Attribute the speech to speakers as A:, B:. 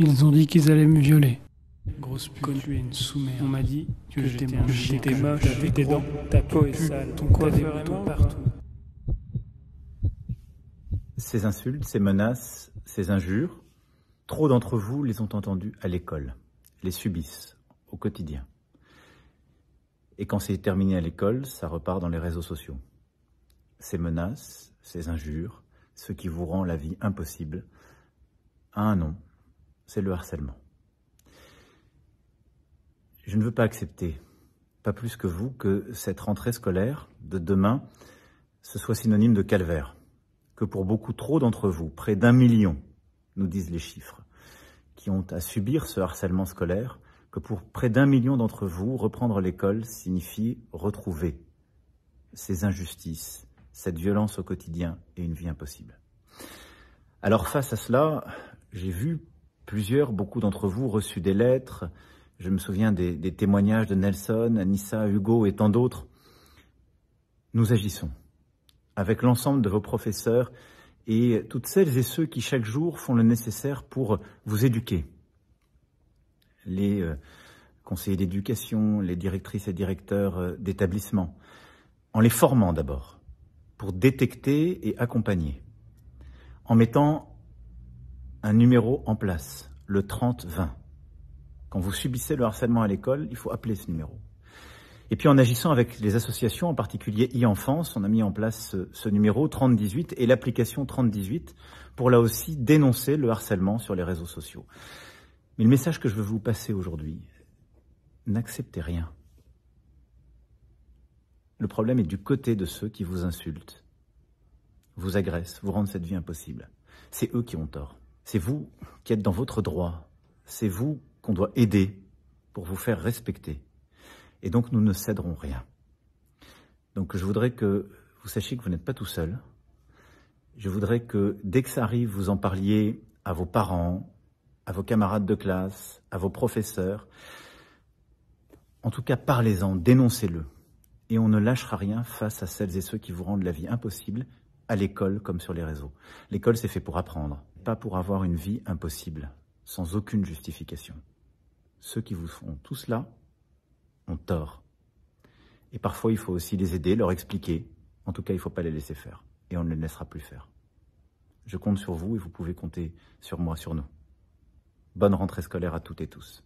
A: Ils ont dit qu'ils allaient me violer. Grosse On m'a dit que, j'étais moche, j'étais j'avais tes dents, ta peau est sale, ton corps est partout. Ces insultes, ces menaces, ces injures, trop d'entre vous les ont entendues à l'école, les subissent au quotidien. Et quand c'est terminé à l'école, ça repart dans les réseaux sociaux. Ces menaces, ces injures, ce qui vous rend la vie impossible, a un nom, c'est le harcèlement. Je ne veux pas accepter, pas plus que vous, que cette rentrée scolaire de demain, ce soit synonyme de calvaire, que pour beaucoup trop d'entre vous, près d'un million, nous disent les chiffres, qui ont à subir ce harcèlement scolaire, que pour près d'un million d'entre vous, reprendre l'école signifie retrouver ces injustices, cette violence au quotidien et une vie impossible. Alors face à cela, j'ai vu Plusieurs, beaucoup d'entre vous, reçu des lettres. Je me souviens des, témoignages de Nelson, Anissa, Hugo et tant d'autres. Nous agissons avec l'ensemble de vos professeurs et toutes celles et ceux qui chaque jour font le nécessaire pour vous éduquer. Les euh, conseillers d'éducation, les directrices et directeurs euh, d'établissements, en les formant d'abord, pour détecter et accompagner, en mettant un numéro en place, le 30-20. Quand vous subissez le harcèlement à l'école, il faut appeler ce numéro. Et puis en agissant avec les associations, en particulier e-enfance, on a mis en place ce, ce numéro 3018 et l'application 3018 pour là aussi dénoncer le harcèlement sur les réseaux sociaux. Mais le message que je veux vous passer aujourd'hui, n'acceptez rien. Le problème est du côté de ceux qui vous insultent, vous agressent, vous rendent cette vie impossible. C'est eux qui ont tort. C'est vous qui êtes dans votre droit. C'est vous qu'on doit aider pour vous faire respecter. Et donc nous ne céderons rien. Donc je voudrais que vous sachiez que vous n'êtes pas tout seul. Je voudrais que dès que ça arrive, vous en parliez à vos parents, à vos camarades de classe, à vos professeurs. En tout cas, parlez-en, dénoncez-le. Et on ne lâchera rien face à celles et ceux qui vous rendent la vie impossible à l'école comme sur les réseaux. L'école, c'est fait pour apprendre, pas pour avoir une vie impossible, sans aucune justification. Ceux qui vous font tout cela ont tort. Et parfois, il faut aussi les aider, leur expliquer. En tout cas, il ne faut pas les laisser faire. Et on ne les laissera plus faire. Je compte sur vous et vous pouvez compter sur moi, sur nous. Bonne rentrée scolaire à toutes et tous.